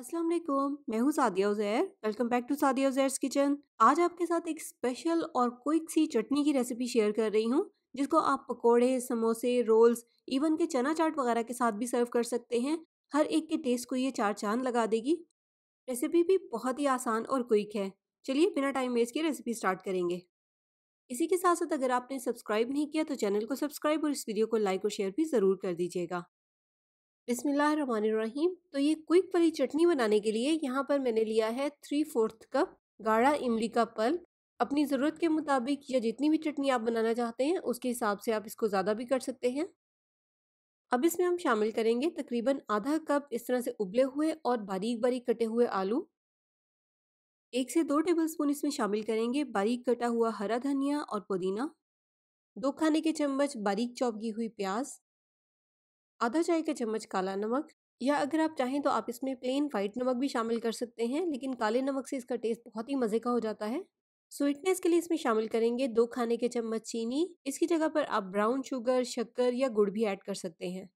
अस्सलाम वालेकुम मैं हूँ Sadia Uzair welcome back to Sadia Uzair kitchen आज आपके साथ एक स्पेशल और क्विक सी चटनी की रेसिपी शेयर कर रही हूँ जिसको आप पकोड़े समोसे रोल्स इवन के चना चाट वगैरह के साथ भी सर्व कर सकते हैं हर एक के टेस्ट को ये चार चांद लगा देगी रेसिपी भी बहुत ही आसान और क्विक है चलिए बिना टाइम वेस्ट के रेसिपी स्टार्ट करेंगे इसी के साथ साथ अगर आपने सब्सक्राइब नहीं किया तो चैनल को सब्सक्राइब और इस वीडियो को लाइक और शेयर भी ज़रूर कर दीजिएगा बिसमीम तो ये क्विक वाली चटनी बनाने के लिए यहाँ पर मैंने लिया है थ्री फोर्थ कप गाढ़ा इमली का पल अपनी ज़रूरत के मुताबिक या जितनी भी चटनी आप बनाना चाहते हैं उसके हिसाब से आप इसको ज़्यादा भी कर सकते हैं अब इसमें हम शामिल करेंगे तकरीबन आधा कप इस तरह से उबले हुए और बारीक बारीक कटे हुए आलू एक से दो टेबलस्पून इसमें शामिल करेंगे बारीक कटा हुआ हरा धनिया और पुदीना दो खाने के चम्मच बारीक चौप की हुई प्याज आधा चाय का चम्मच काला नमक या अगर आप चाहें तो आप इसमें प्लेन वाइट नमक भी शामिल कर सकते हैं लेकिन काले नमक से इसका टेस्ट बहुत ही मज़े का हो जाता है स्वीटनेस के लिए इसमें शामिल करेंगे दो खाने के चम्मच चीनी इसकी जगह पर आप ब्राउन शुगर शक्कर या गुड़ भी ऐड कर सकते हैं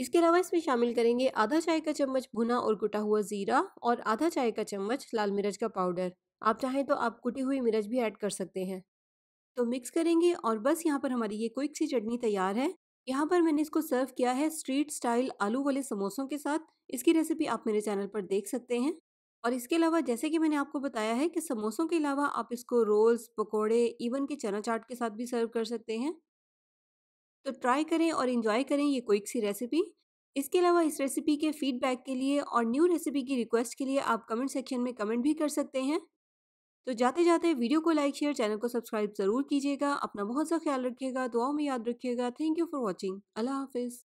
इसके अलावा इसमें शामिल करेंगे आधा चाय का चम्मच भुना और कुटा हुआ ज़ीरा और आधा चाय का चम्मच लाल मिर्च का पाउडर आप चाहें तो आप कुटी हुई मिर्च भी ऐड कर सकते हैं तो मिक्स करेंगे और बस यहाँ पर हमारी ये क्विक सी चटनी तैयार है यहाँ पर मैंने इसको सर्व किया है स्ट्रीट स्टाइल आलू वाले समोसों के साथ इसकी रेसिपी आप मेरे चैनल पर देख सकते हैं और इसके अलावा जैसे कि मैंने आपको बताया है कि समोसों के अलावा आप इसको रोल्स पकोड़े इवन के चना चाट के साथ भी सर्व कर सकते हैं तो ट्राई करें और इन्जॉय करें ये क्विक सी रेसिपी इसके अलावा इस रेसिपी के फीडबैक के लिए और न्यू रेसिपी की रिक्वेस्ट के लिए आप कमेंट सेक्शन में कमेंट भी कर सकते हैं तो जाते जाते वीडियो को लाइक शेयर चैनल को सब्सक्राइब जरूर कीजिएगा अपना बहुत सा ख्याल रखिएगा दुआओं में याद रखिएगा थैंक यू फॉर वॉचिंग अल्लाह हाफिज़